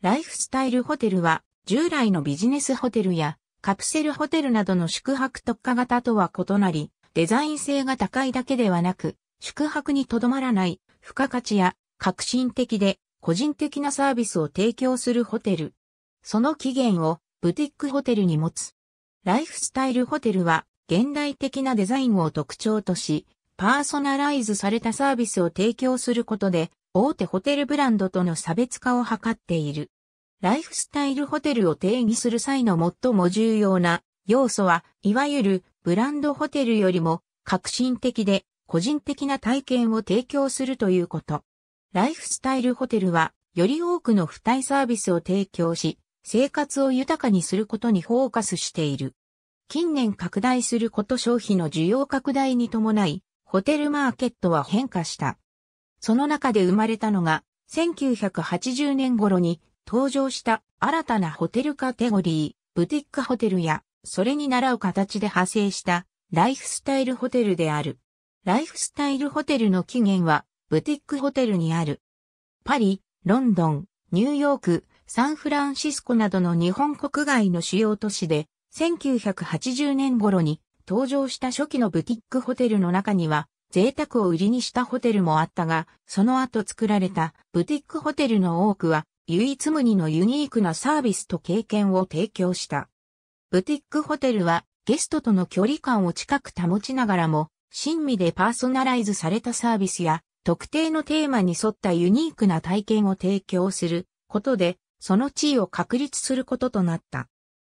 ライフスタイルホテルは、従来のビジネスホテルやカプセルホテルなどの宿泊特化型とは異なり、デザイン性が高いだけではなく、宿泊にとどまらない付加価値や革新的で個人的なサービスを提供するホテル。その起源をブティックホテルに持つ。ライフスタイルホテルは現代的なデザインを特徴とし、パーソナライズされたサービスを提供することで大手ホテルブランドとの差別化を図っている。ライフスタイルホテルを定義する際の最も重要な要素は、いわゆるブランドホテルよりも革新的で個人的な体験を提供するということ。ライフスタイルホテルは、より多くの付帯サービスを提供し、生活を豊かにすることにフォーカスしている。近年拡大すること消費の需要拡大に伴い、ホテルマーケットは変化した。その中で生まれたのが、1980年頃に登場した新たなホテルカテゴリー、ブティックホテルや、それに倣う形で派生したライフスタイルホテルである。ライフスタイルホテルの起源は、ブティックホテルにある。パリ、ロンドン、ニューヨーク、サンフランシスコなどの日本国外の主要都市で、1980年頃に登場した初期のブティックホテルの中には、贅沢を売りにしたホテルもあったが、その後作られたブティックホテルの多くは唯一無二のユニークなサービスと経験を提供した。ブティックホテルはゲストとの距離感を近く保ちながらも、親身でパーソナライズされたサービスや特定のテーマに沿ったユニークな体験を提供することで、その地位を確立することとなった。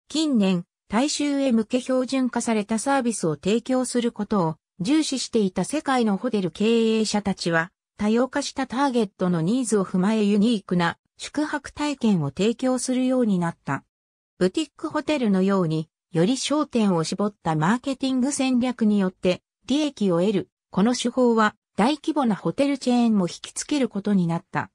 近年、大衆へ向け標準化されたサービスを提供することを重視していた世界のホテル経営者たちは、多様化したターゲットのニーズを踏まえユニークな宿泊体験を提供するようになった。ブティックホテルのように、より焦点を絞ったマーケティング戦略によって利益を得る、この手法は大規模なホテルチェーンも引きつけることになった。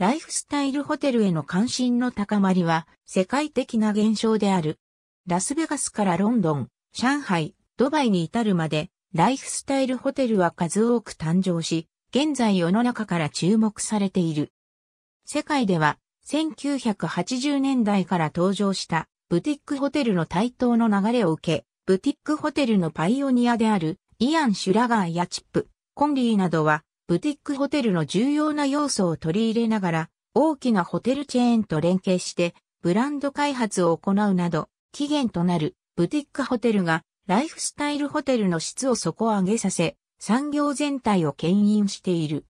ライフスタイルホテルへの関心の高まりは世界的な現象である。ラスベガスからロンドン、上海、ドバイに至るまでライフスタイルホテルは数多く誕生し、現在世の中から注目されている。世界では、1980年代から登場したブティックホテルの台頭の流れを受け、ブティックホテルのパイオニアであるイアン・シュラガーやチップ、コンリーなどは、ブティックホテルの重要な要素を取り入れながら、大きなホテルチェーンと連携して、ブランド開発を行うなど、起源となるブティックホテルがライフスタイルホテルの質を底上げさせ、産業全体を牽引している。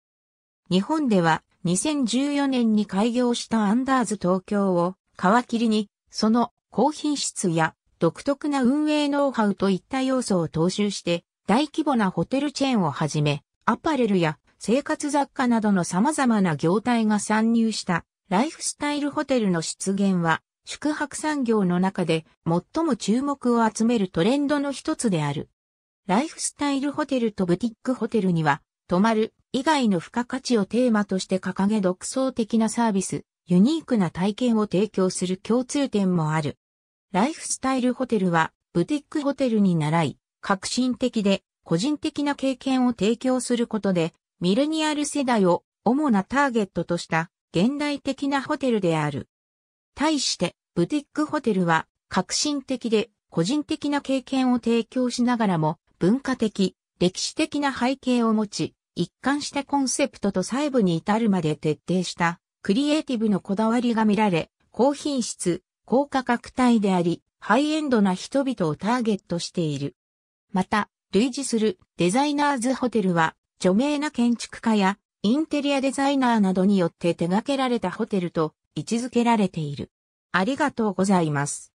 日本では2014年に開業したアンダーズ東京を皮切りに、その高品質や独特な運営ノウハウといった要素を踏襲して、大規模なホテルチェーンをはじめ、アパレルや生活雑貨などの様々な業態が参入したライフスタイルホテルの出現は宿泊産業の中で最も注目を集めるトレンドの一つである。ライフスタイルホテルとブティックホテルには、泊まる以外の付加価値をテーマとして掲げ独創的なサービス、ユニークな体験を提供する共通点もある。ライフスタイルホテルは、ブティックホテルに習い、革新的で個人的な経験を提供することで、ミレニアル世代を主なターゲットとした現代的なホテルである。対して、ブティックホテルは革新的で個人的な経験を提供しながらも文化的、歴史的な背景を持ち、一貫したコンセプトと細部に至るまで徹底したクリエイティブのこだわりが見られ、高品質、高価格帯であり、ハイエンドな人々をターゲットしている。また、類似するデザイナーズホテルは、著名な建築家やインテリアデザイナーなどによって手掛けられたホテルと位置づけられている。ありがとうございます。